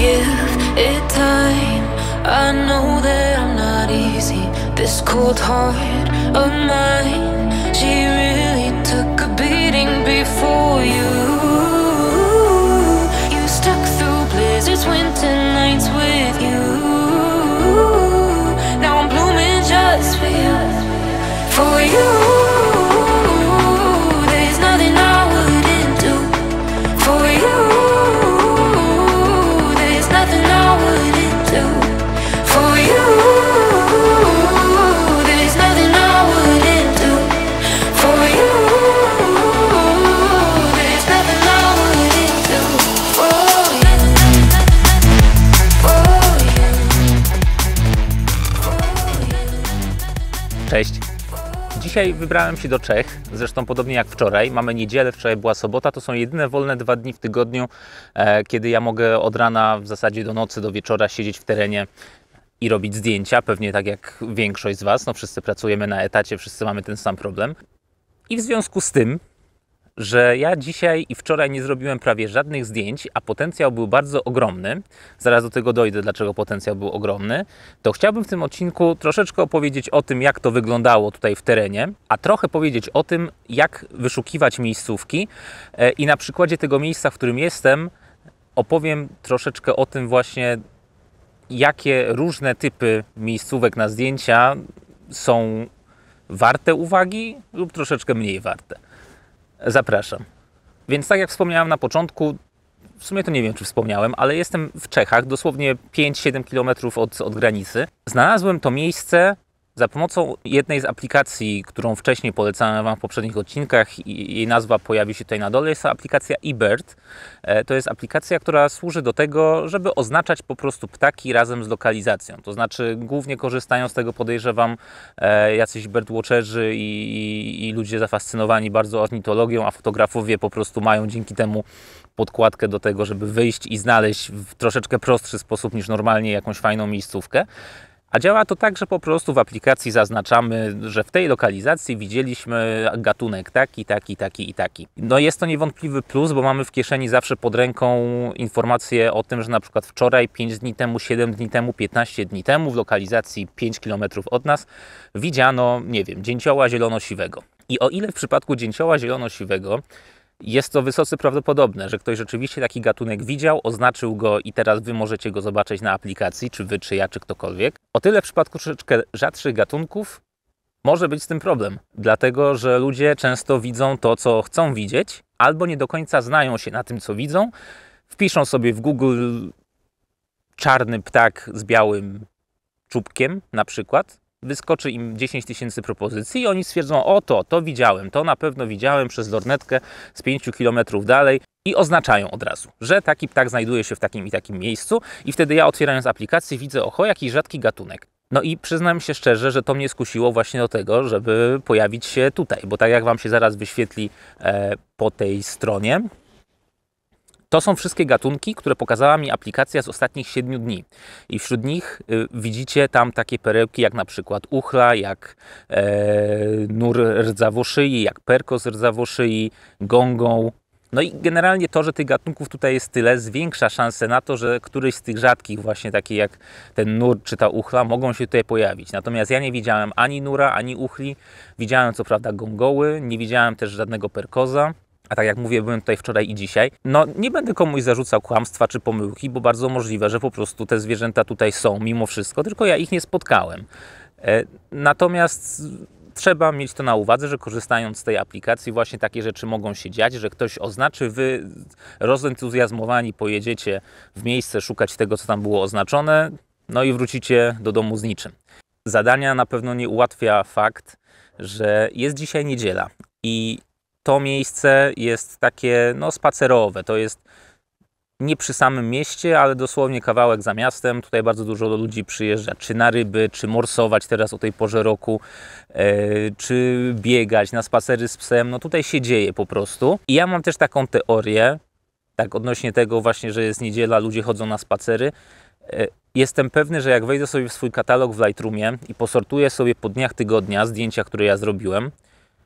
give it time I know that I'm not easy This cold heart of mine She really took a beating before you You stuck through blizzards, winter nights with you Now I'm blooming just for you For you Dzisiaj wybrałem się do Czech, zresztą podobnie jak wczoraj. Mamy niedzielę, wczoraj była sobota, to są jedyne wolne dwa dni w tygodniu, e, kiedy ja mogę od rana w zasadzie do nocy, do wieczora siedzieć w terenie i robić zdjęcia, pewnie tak jak większość z Was. No wszyscy pracujemy na etacie, wszyscy mamy ten sam problem. I w związku z tym że ja dzisiaj i wczoraj nie zrobiłem prawie żadnych zdjęć, a potencjał był bardzo ogromny. Zaraz do tego dojdę, dlaczego potencjał był ogromny. To chciałbym w tym odcinku troszeczkę opowiedzieć o tym, jak to wyglądało tutaj w terenie, a trochę powiedzieć o tym, jak wyszukiwać miejscówki e, i na przykładzie tego miejsca, w którym jestem, opowiem troszeczkę o tym właśnie, jakie różne typy miejscówek na zdjęcia są warte uwagi lub troszeczkę mniej warte. Zapraszam. Więc tak jak wspomniałem na początku, w sumie to nie wiem, czy wspomniałem, ale jestem w Czechach, dosłownie 5-7 km od, od granicy. Znalazłem to miejsce za pomocą jednej z aplikacji, którą wcześniej polecałem Wam w poprzednich odcinkach, jej nazwa pojawi się tutaj na dole, jest aplikacja eBird. E, to jest aplikacja, która służy do tego, żeby oznaczać po prostu ptaki razem z lokalizacją. To znaczy, głównie korzystają z tego, podejrzewam, e, jacyś birdwatcherzy i, i, i ludzie zafascynowani bardzo ornitologią, a fotografowie po prostu mają dzięki temu podkładkę do tego, żeby wyjść i znaleźć w troszeczkę prostszy sposób niż normalnie jakąś fajną miejscówkę. A działa to tak, że po prostu w aplikacji zaznaczamy, że w tej lokalizacji widzieliśmy gatunek taki, taki, taki i taki. No jest to niewątpliwy plus, bo mamy w kieszeni zawsze pod ręką informacje o tym, że na przykład wczoraj, 5 dni temu, 7 dni temu, 15 dni temu w lokalizacji 5 km od nas widziano, nie wiem, dzięcioła zielono-siwego. I o ile w przypadku dzięcioła zielono-siwego jest to wysoce prawdopodobne, że ktoś rzeczywiście taki gatunek widział, oznaczył go i teraz Wy możecie go zobaczyć na aplikacji, czy Wy, czy ja, czy ktokolwiek. O tyle w przypadku troszeczkę rzadszych gatunków może być z tym problem, dlatego że ludzie często widzą to, co chcą widzieć, albo nie do końca znają się na tym, co widzą. Wpiszą sobie w Google czarny ptak z białym czubkiem na przykład wyskoczy im 10 tysięcy propozycji i oni stwierdzą, o to, to widziałem, to na pewno widziałem przez lornetkę z 5 kilometrów dalej i oznaczają od razu, że taki ptak znajduje się w takim i takim miejscu i wtedy ja otwierając aplikację widzę, oho, jaki rzadki gatunek. No i przyznam się szczerze, że to mnie skusiło właśnie do tego, żeby pojawić się tutaj, bo tak jak Wam się zaraz wyświetli e, po tej stronie, to są wszystkie gatunki, które pokazała mi aplikacja z ostatnich 7 dni. I wśród nich y, widzicie tam takie perełki jak na przykład uchla, jak e, nur rdzawoszyji, jak perkos rdzawoszyji, gongą. No i generalnie to, że tych gatunków tutaj jest tyle, zwiększa szanse na to, że któryś z tych rzadkich właśnie takie jak ten nur czy ta uchla mogą się tutaj pojawić. Natomiast ja nie widziałem ani nura, ani uchli. Widziałem co prawda gongoły, nie widziałem też żadnego perkoza. A tak jak mówię, byłem tutaj wczoraj i dzisiaj. No nie będę komuś zarzucał kłamstwa czy pomyłki, bo bardzo możliwe, że po prostu te zwierzęta tutaj są mimo wszystko, tylko ja ich nie spotkałem. E, natomiast trzeba mieć to na uwadze, że korzystając z tej aplikacji właśnie takie rzeczy mogą się dziać, że ktoś oznaczy, wy rozentuzjazmowani pojedziecie w miejsce szukać tego, co tam było oznaczone, no i wrócicie do domu z niczym. Zadania na pewno nie ułatwia fakt, że jest dzisiaj niedziela i to miejsce jest takie no, spacerowe. To jest nie przy samym mieście, ale dosłownie kawałek za miastem. Tutaj bardzo dużo ludzi przyjeżdża, czy na ryby, czy morsować teraz o tej porze roku, e, czy biegać na spacery z psem. No tutaj się dzieje po prostu. I ja mam też taką teorię, tak odnośnie tego właśnie, że jest niedziela, ludzie chodzą na spacery. E, jestem pewny, że jak wejdę sobie w swój katalog w Lightroomie i posortuję sobie po dniach tygodnia zdjęcia, które ja zrobiłem,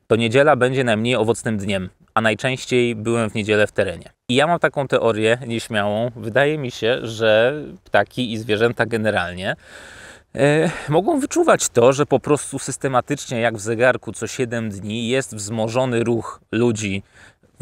to niedziela będzie najmniej owocnym dniem, a najczęściej byłem w niedzielę w terenie. I ja mam taką teorię nieśmiałą. Wydaje mi się, że ptaki i zwierzęta generalnie e, mogą wyczuwać to, że po prostu systematycznie, jak w zegarku, co 7 dni jest wzmożony ruch ludzi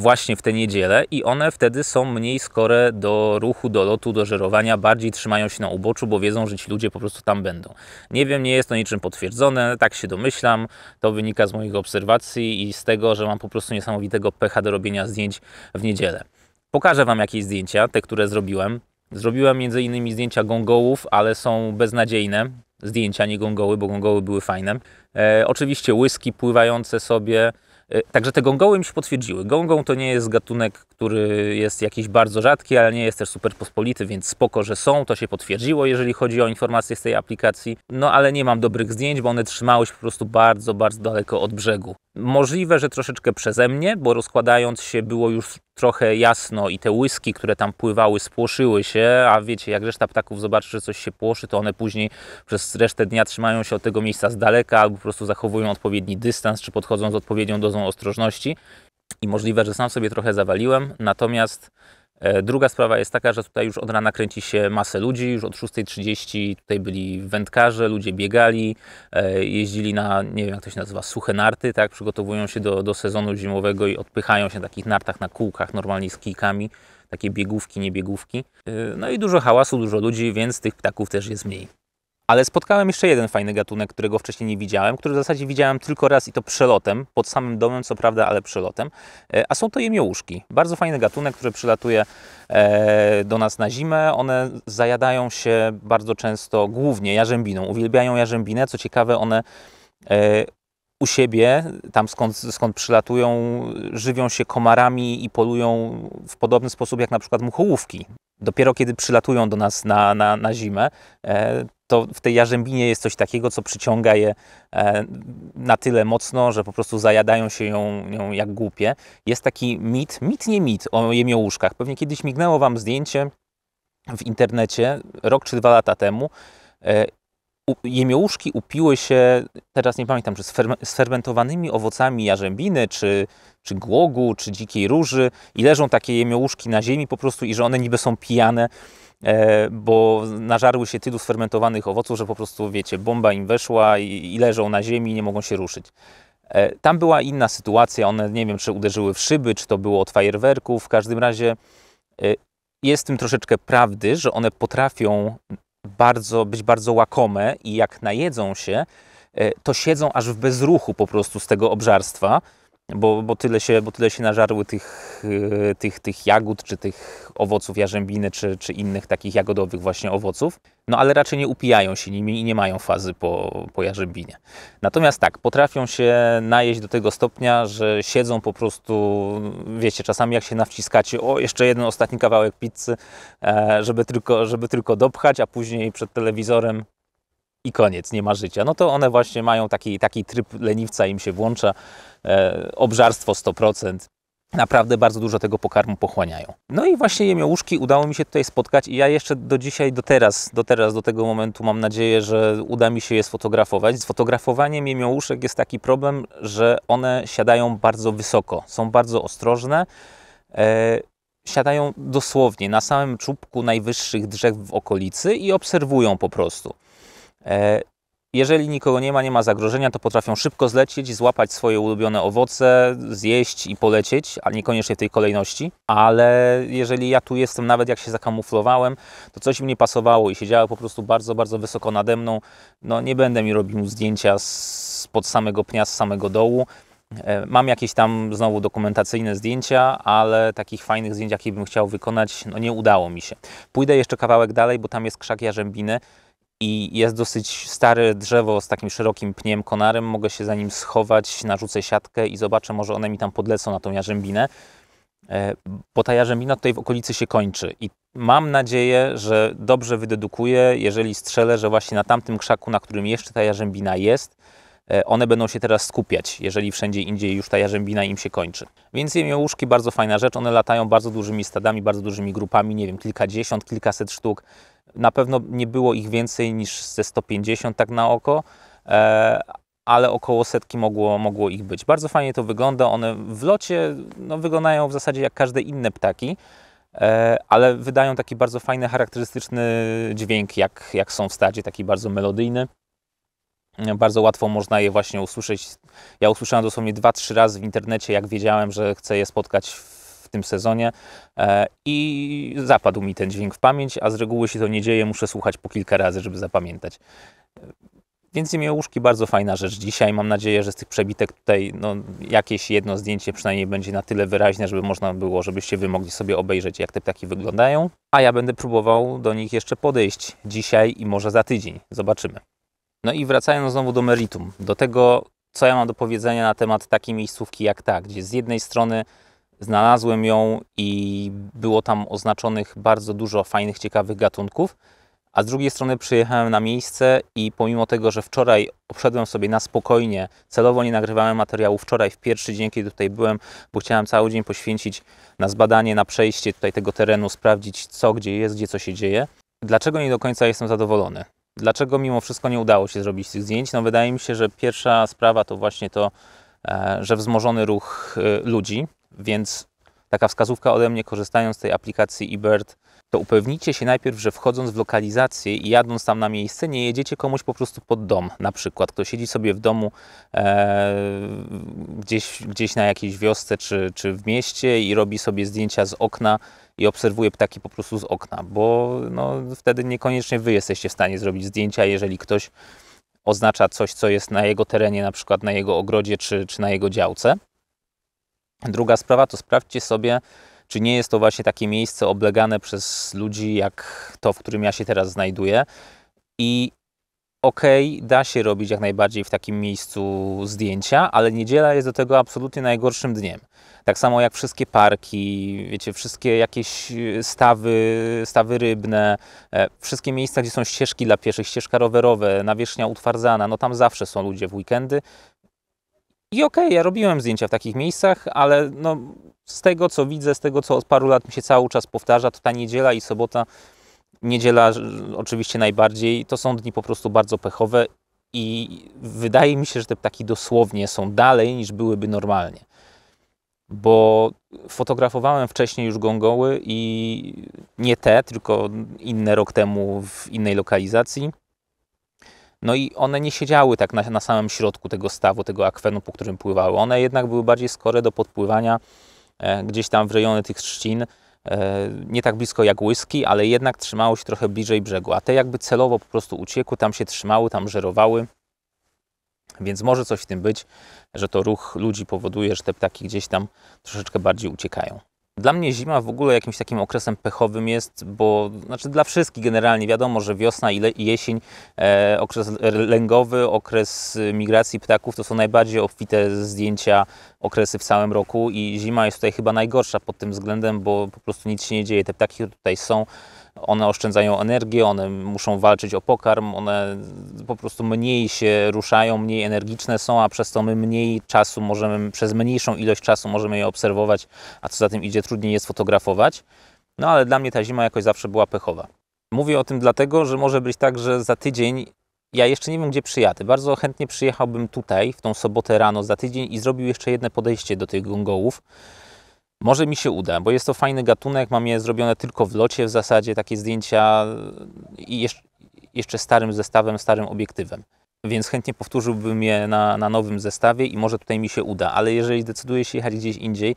właśnie w tę niedzielę i one wtedy są mniej skore do ruchu, do lotu, do żerowania, bardziej trzymają się na uboczu, bo wiedzą, że ci ludzie po prostu tam będą. Nie wiem, nie jest to niczym potwierdzone, tak się domyślam, to wynika z moich obserwacji i z tego, że mam po prostu niesamowitego pecha do robienia zdjęć w niedzielę. Pokażę Wam jakieś zdjęcia, te, które zrobiłem. Zrobiłem m.in. zdjęcia gongołów, ale są beznadziejne. Zdjęcia, nie gongoły, bo gongoły były fajne. E, oczywiście łyski pływające sobie, E, także te gongoły mi się potwierdziły. Gongą to nie jest gatunek, który jest jakiś bardzo rzadki, ale nie jest też super pospolity, więc spoko, że są, to się potwierdziło, jeżeli chodzi o informacje z tej aplikacji. No ale nie mam dobrych zdjęć, bo one trzymały się po prostu bardzo, bardzo daleko od brzegu. Możliwe, że troszeczkę przeze mnie, bo rozkładając się było już trochę jasno i te łyski, które tam pływały, spłoszyły się, a wiecie, jak reszta ptaków zobaczy, że coś się płoszy, to one później przez resztę dnia trzymają się od tego miejsca z daleka albo po prostu zachowują odpowiedni dystans, czy podchodzą z odpowiednią dozą ostrożności. I możliwe, że sam sobie trochę zawaliłem, natomiast E, druga sprawa jest taka, że tutaj już od rana kręci się masę ludzi, już od 6.30 tutaj byli wędkarze, ludzie biegali, e, jeździli na, nie wiem jak to się nazywa, suche narty, tak, przygotowują się do, do sezonu zimowego i odpychają się na takich nartach na kółkach, normalnie z kijkami, takie biegówki, niebiegówki. E, no i dużo hałasu, dużo ludzi, więc tych ptaków też jest mniej. Ale spotkałem jeszcze jeden fajny gatunek, którego wcześniej nie widziałem, który w zasadzie widziałem tylko raz i to przelotem, pod samym domem, co prawda, ale przelotem. E, a są to jemiołuszki. Bardzo fajny gatunek, który przylatuje e, do nas na zimę. One zajadają się bardzo często głównie jarzębiną. Uwielbiają jarzębinę. Co ciekawe, one e, u siebie, tam skąd, skąd przylatują, żywią się komarami i polują w podobny sposób jak na przykład muchołówki. Dopiero kiedy przylatują do nas na, na, na zimę, to w tej jarzębinie jest coś takiego, co przyciąga je e, na tyle mocno, że po prostu zajadają się ją, ją jak głupie. Jest taki mit, mit nie mit, o jemiołuszkach. Pewnie kiedyś mignęło Wam zdjęcie w internecie rok czy dwa lata temu. E, jemiołuszki upiły się, teraz nie pamiętam, czy sfermentowanymi owocami jarzębiny, czy, czy głogu, czy dzikiej róży i leżą takie jemiołuszki na ziemi po prostu i że one niby są pijane E, bo nażarły się tylu sfermentowanych owoców, że po prostu, wiecie, bomba im weszła i, i leżą na ziemi nie mogą się ruszyć. E, tam była inna sytuacja, one nie wiem, czy uderzyły w szyby, czy to było od fajerwerków, w każdym razie e, jest w tym troszeczkę prawdy, że one potrafią bardzo, być bardzo łakome i jak najedzą się, to siedzą aż w bezruchu po prostu z tego obżarstwa, bo, bo, tyle, się, bo tyle się nażarły tych, y, tych, tych jagód, czy tych owoców jarzębiny, czy, czy innych takich jagodowych właśnie owoców, no ale raczej nie upijają się nimi i nie mają fazy po, po jarzębinie. Natomiast tak, potrafią się najeść do tego stopnia, że siedzą po prostu, wiecie, czasami jak się nawciskacie, o jeszcze jeden ostatni kawałek pizzy, e, żeby tylko, żeby tylko dopchać, a później przed telewizorem i koniec, nie ma życia. No to one właśnie mają taki, taki tryb leniwca, im się włącza, e, obżarstwo 100%. Naprawdę bardzo dużo tego pokarmu pochłaniają. No i właśnie jemiołuszki udało mi się tutaj spotkać i ja jeszcze do dzisiaj, do teraz, do teraz, do tego momentu mam nadzieję, że uda mi się je sfotografować. Z fotografowaniem jemiołuszek jest taki problem, że one siadają bardzo wysoko, są bardzo ostrożne. E, siadają dosłownie na samym czubku najwyższych drzew w okolicy i obserwują po prostu. E, jeżeli nikogo nie ma, nie ma zagrożenia, to potrafią szybko zlecieć, złapać swoje ulubione owoce, zjeść i polecieć, a niekoniecznie w tej kolejności. Ale jeżeli ja tu jestem, nawet jak się zakamuflowałem, to coś mi nie pasowało i siedziały po prostu bardzo, bardzo wysoko nade mną, no nie będę mi robił zdjęcia spod samego pnia, z samego dołu. E, mam jakieś tam znowu dokumentacyjne zdjęcia, ale takich fajnych zdjęć, jakie bym chciał wykonać, no nie udało mi się. Pójdę jeszcze kawałek dalej, bo tam jest krzak jarzębiny i jest dosyć stare drzewo z takim szerokim pniem, konarem, mogę się za nim schować, narzucę siatkę i zobaczę, może one mi tam podlecą na tą jarzębinę, e, bo ta jarzębina tutaj w okolicy się kończy i mam nadzieję, że dobrze wydedukuję, jeżeli strzelę, że właśnie na tamtym krzaku, na którym jeszcze ta jarzębina jest, e, one będą się teraz skupiać, jeżeli wszędzie indziej już ta jarzębina im się kończy. Więc jemiołuszki, bardzo fajna rzecz, one latają bardzo dużymi stadami, bardzo dużymi grupami, nie wiem, kilkadziesiąt, kilkaset sztuk, na pewno nie było ich więcej niż ze 150 tak na oko, e, ale około setki mogło, mogło ich być. Bardzo fajnie to wygląda. One w locie no, wyglądają w zasadzie jak każde inne ptaki, e, ale wydają taki bardzo fajny, charakterystyczny dźwięk, jak, jak są w stadzie, taki bardzo melodyjny. Bardzo łatwo można je właśnie usłyszeć. Ja usłyszałem dosłownie 2-3 razy w internecie, jak wiedziałem, że chcę je spotkać w tym sezonie e, i zapadł mi ten dźwięk w pamięć, a z reguły się to nie dzieje, muszę słuchać po kilka razy, żeby zapamiętać. Więc łóżki bardzo fajna rzecz dzisiaj. Mam nadzieję, że z tych przebitek tutaj no, jakieś jedno zdjęcie przynajmniej będzie na tyle wyraźne, żeby można było, żebyście wy mogli sobie obejrzeć, jak te ptaki wyglądają. A ja będę próbował do nich jeszcze podejść dzisiaj i może za tydzień. Zobaczymy. No i wracając znowu do meritum, do tego, co ja mam do powiedzenia na temat takiej miejscówki jak ta, gdzie z jednej strony Znalazłem ją i było tam oznaczonych bardzo dużo fajnych, ciekawych gatunków. A z drugiej strony przyjechałem na miejsce i pomimo tego, że wczoraj obszedłem sobie na spokojnie, celowo nie nagrywałem materiału wczoraj, w pierwszy dzień, kiedy tutaj byłem, bo chciałem cały dzień poświęcić na zbadanie, na przejście tutaj tego terenu, sprawdzić co, gdzie jest, gdzie co się dzieje. Dlaczego nie do końca jestem zadowolony? Dlaczego mimo wszystko nie udało się zrobić tych zdjęć? No wydaje mi się, że pierwsza sprawa to właśnie to, e, że wzmożony ruch e, ludzi, więc taka wskazówka ode mnie, korzystając z tej aplikacji eBird, to upewnijcie się najpierw, że wchodząc w lokalizację i jadąc tam na miejsce, nie jedziecie komuś po prostu pod dom. Na przykład, kto siedzi sobie w domu e, gdzieś, gdzieś na jakiejś wiosce czy, czy w mieście i robi sobie zdjęcia z okna i obserwuje ptaki po prostu z okna, bo no, wtedy niekoniecznie wy jesteście w stanie zrobić zdjęcia, jeżeli ktoś oznacza coś, co jest na jego terenie, na przykład na jego ogrodzie czy, czy na jego działce. Druga sprawa to sprawdźcie sobie, czy nie jest to właśnie takie miejsce oblegane przez ludzi jak to, w którym ja się teraz znajduję. I okej, okay, da się robić jak najbardziej w takim miejscu zdjęcia, ale niedziela jest do tego absolutnie najgorszym dniem. Tak samo jak wszystkie parki, wiecie, wszystkie jakieś y, stawy, stawy rybne, e, wszystkie miejsca, gdzie są ścieżki dla pieszych, ścieżka rowerowe, nawierzchnia utwardzana, no tam zawsze są ludzie w weekendy i okej, okay, ja robiłem zdjęcia w takich miejscach, ale no, z tego co widzę, z tego co od paru lat mi się cały czas powtarza, to ta niedziela i sobota, niedziela oczywiście najbardziej, to są dni po prostu bardzo pechowe i wydaje mi się, że te ptaki dosłownie są dalej niż byłyby normalnie. Bo fotografowałem wcześniej już gongoły i nie te, tylko inne rok temu w innej lokalizacji. No i one nie siedziały tak na, na samym środku tego stawu, tego akwenu, po którym pływały. One jednak były bardziej skore do podpływania e, gdzieś tam w rejony tych trzcin, e, nie tak blisko jak łyski, ale jednak trzymało się trochę bliżej brzegu. A te jakby celowo po prostu uciekły, tam się trzymały, tam żerowały. Więc może coś w tym być, że to ruch ludzi powoduje, że te ptaki gdzieś tam troszeczkę bardziej uciekają. Dla mnie zima w ogóle jakimś takim okresem pechowym jest, bo znaczy dla wszystkich generalnie wiadomo, że wiosna i jesień, e, okres lęgowy, okres y, migracji ptaków to są najbardziej obfite zdjęcia okresy w całym roku i zima jest tutaj chyba najgorsza pod tym względem, bo po prostu nic się nie dzieje. Te ptaki, tutaj są, one oszczędzają energię, one muszą walczyć o pokarm, one po prostu mniej się ruszają, mniej energiczne są, a przez to my mniej czasu możemy, przez mniejszą ilość czasu możemy je obserwować, a co za tym idzie, trudniej jest fotografować. No ale dla mnie ta zima jakoś zawsze była pechowa. Mówię o tym dlatego, że może być tak, że za tydzień ja jeszcze nie wiem, gdzie przyjadę. Bardzo chętnie przyjechałbym tutaj w tą sobotę rano za tydzień i zrobił jeszcze jedno podejście do tych gongołów. Może mi się uda, bo jest to fajny gatunek, mam je zrobione tylko w locie w zasadzie, takie zdjęcia e, i jeszcze starym zestawem, starym obiektywem. Więc chętnie powtórzyłbym je na, na nowym zestawie i może tutaj mi się uda, ale jeżeli decyduję się jechać gdzieś indziej,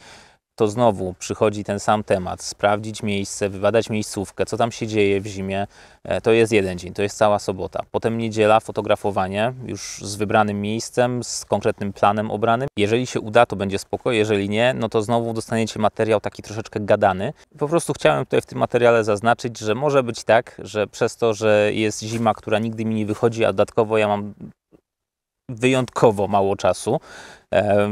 to znowu przychodzi ten sam temat, sprawdzić miejsce, wybadać miejscówkę, co tam się dzieje w zimie. E, to jest jeden dzień, to jest cała sobota. Potem niedziela, fotografowanie już z wybranym miejscem, z konkretnym planem obranym. Jeżeli się uda, to będzie spoko, jeżeli nie, no to znowu dostaniecie materiał taki troszeczkę gadany. Po prostu chciałem tutaj w tym materiale zaznaczyć, że może być tak, że przez to, że jest zima, która nigdy mi nie wychodzi, a dodatkowo ja mam wyjątkowo mało czasu e,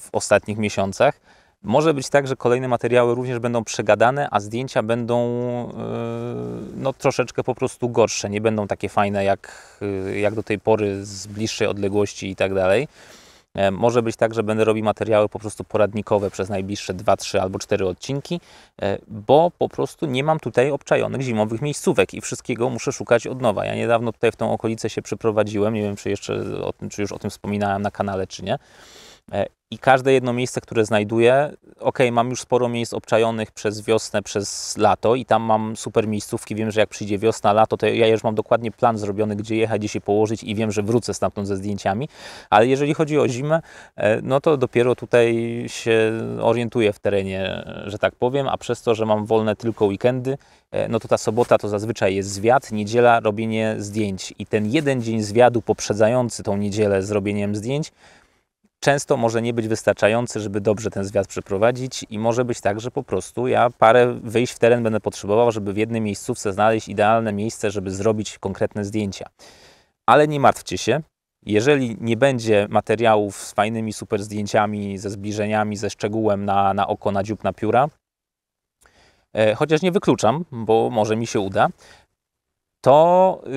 w ostatnich miesiącach, może być tak, że kolejne materiały również będą przegadane, a zdjęcia będą e, no, troszeczkę po prostu gorsze, nie będą takie fajne jak, e, jak do tej pory z bliższej odległości i tak dalej. E, może być tak, że będę robił materiały po prostu poradnikowe przez najbliższe 2, 3 albo 4 odcinki, bo po prostu nie mam tutaj obczajonych zimowych miejscówek i wszystkiego muszę szukać od nowa. Ja niedawno tutaj w tą okolicę się przeprowadziłem, nie wiem czy jeszcze, o tym, czy już o tym wspominałem na kanale, czy nie E, I każde jedno miejsce, które znajduję, ok, mam już sporo miejsc obczajonych przez wiosnę, przez lato i tam mam super miejscówki, wiem, że jak przyjdzie wiosna, lato, to ja już mam dokładnie plan zrobiony, gdzie jechać, gdzie się położyć i wiem, że wrócę stamtąd ze zdjęciami, ale jeżeli chodzi o zimę, e, no to dopiero tutaj się orientuję w terenie, że tak powiem, a przez to, że mam wolne tylko weekendy, e, no to ta sobota to zazwyczaj jest zwiat, niedziela robienie zdjęć i ten jeden dzień zwiadu poprzedzający tą niedzielę zrobieniem zdjęć, często może nie być wystarczający, żeby dobrze ten zwiat przeprowadzić i może być tak, że po prostu ja parę wyjść w teren będę potrzebował, żeby w jednej miejscówce znaleźć idealne miejsce, żeby zrobić konkretne zdjęcia. Ale nie martwcie się, jeżeli nie będzie materiałów z fajnymi super zdjęciami, ze zbliżeniami, ze szczegółem na, na oko, na dziób, na pióra, e, chociaż nie wykluczam, bo może mi się uda, to yy,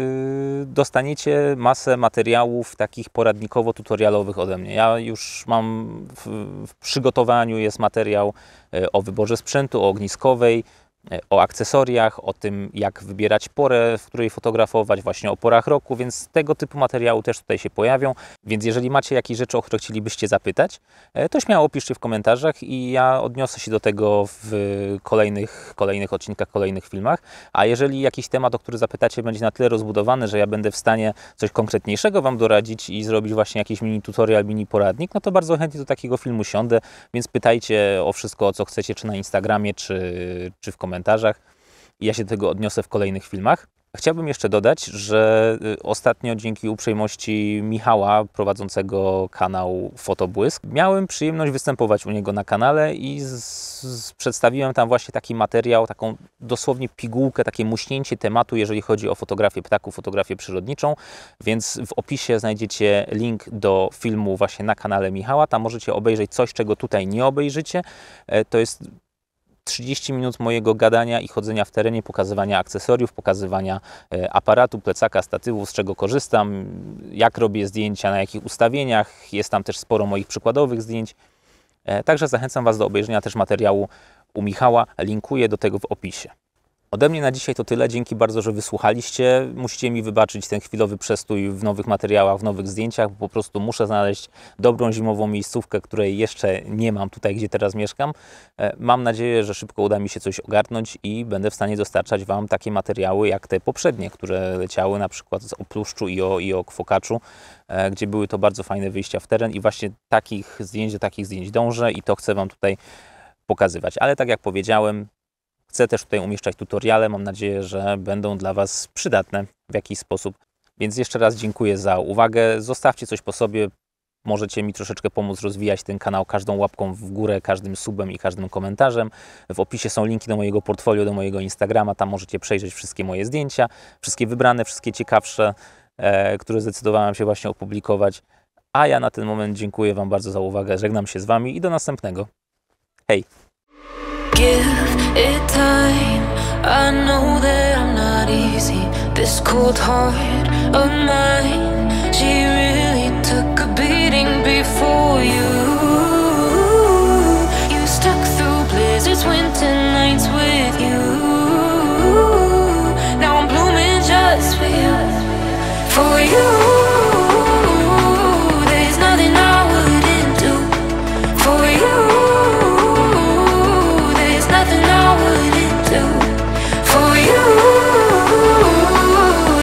dostaniecie masę materiałów takich poradnikowo-tutorialowych ode mnie. Ja już mam w, w przygotowaniu jest materiał yy, o wyborze sprzętu, o ogniskowej, o akcesoriach, o tym jak wybierać porę, w której fotografować, właśnie o porach roku, więc tego typu materiały też tutaj się pojawią. Więc jeżeli macie jakieś rzeczy, o które chcielibyście zapytać, e, to śmiało piszcie w komentarzach i ja odniosę się do tego w kolejnych, kolejnych odcinkach, kolejnych filmach. A jeżeli jakiś temat, o który zapytacie, będzie na tyle rozbudowany, że ja będę w stanie coś konkretniejszego Wam doradzić i zrobić właśnie jakiś mini tutorial, mini poradnik, no to bardzo chętnie do takiego filmu siądę, więc pytajcie o wszystko, o co chcecie, czy na Instagramie, czy, czy w komentarzach komentarzach. Ja się do tego odniosę w kolejnych filmach. Chciałbym jeszcze dodać, że y, ostatnio dzięki uprzejmości Michała, prowadzącego kanał Fotobłysk, miałem przyjemność występować u niego na kanale i z, z, przedstawiłem tam właśnie taki materiał, taką dosłownie pigułkę, takie muśnięcie tematu, jeżeli chodzi o fotografię ptaków, fotografię przyrodniczą, więc w opisie znajdziecie link do filmu właśnie na kanale Michała, tam możecie obejrzeć coś, czego tutaj nie obejrzycie. E, to jest 30 minut mojego gadania i chodzenia w terenie, pokazywania akcesoriów, pokazywania e, aparatu, plecaka, statywu, z czego korzystam, jak robię zdjęcia, na jakich ustawieniach. Jest tam też sporo moich przykładowych zdjęć. E, także zachęcam Was do obejrzenia też materiału u Michała. Linkuję do tego w opisie. Ode mnie na dzisiaj to tyle. Dzięki bardzo, że wysłuchaliście. Musicie mi wybaczyć ten chwilowy przestój w nowych materiałach, w nowych zdjęciach, bo po prostu muszę znaleźć dobrą zimową miejscówkę, której jeszcze nie mam tutaj, gdzie teraz mieszkam. E, mam nadzieję, że szybko uda mi się coś ogarnąć i będę w stanie dostarczać Wam takie materiały jak te poprzednie, które leciały na przykład o pluszczu i o, i o kwokaczu, e, gdzie były to bardzo fajne wyjścia w teren i właśnie takich zdjęć do takich zdjęć dążę i to chcę Wam tutaj pokazywać. Ale tak jak powiedziałem, Chcę też tutaj umieszczać tutoriale, mam nadzieję, że będą dla Was przydatne w jakiś sposób. Więc jeszcze raz dziękuję za uwagę, zostawcie coś po sobie, możecie mi troszeczkę pomóc rozwijać ten kanał każdą łapką w górę, każdym subem i każdym komentarzem. W opisie są linki do mojego portfolio, do mojego Instagrama, tam możecie przejrzeć wszystkie moje zdjęcia, wszystkie wybrane, wszystkie ciekawsze, e, które zdecydowałem się właśnie opublikować. A ja na ten moment dziękuję Wam bardzo za uwagę, żegnam się z Wami i do następnego. Hej! Give it time. I know that I'm not easy. This cold heart of mine, she really took a beating before you. You stuck through blizzards, winter nights with you. Now I'm blooming just for you. For you.